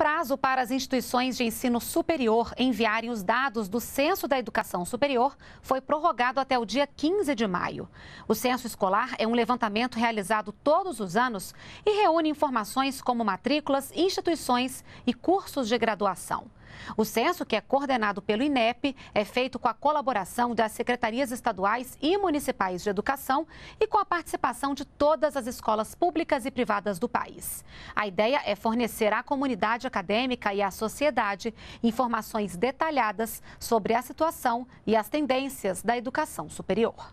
prazo para as instituições de ensino superior enviarem os dados do Censo da Educação Superior foi prorrogado até o dia 15 de maio. O censo escolar é um levantamento realizado todos os anos e reúne informações como matrículas, instituições e cursos de graduação. O censo, que é coordenado pelo INEP, é feito com a colaboração das secretarias estaduais e municipais de educação e com a participação de todas as escolas públicas e privadas do país. A ideia é fornecer à comunidade acadêmica e à sociedade informações detalhadas sobre a situação e as tendências da educação superior.